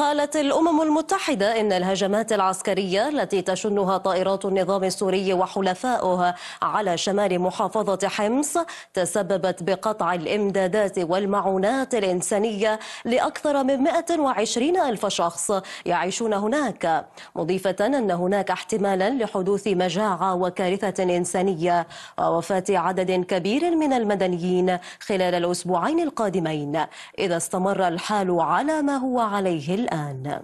قالت الأمم المتحدة إن الهجمات العسكرية التي تشنها طائرات النظام السوري وحلفاؤها على شمال محافظة حمص تسببت بقطع الإمدادات والمعونات الإنسانية لأكثر من 120 ألف شخص يعيشون هناك مضيفة أن هناك احتمالا لحدوث مجاعة وكارثة إنسانية ووفاة عدد كبير من المدنيين خلال الأسبوعين القادمين إذا استمر الحال على ما هو عليه الآن ആണ്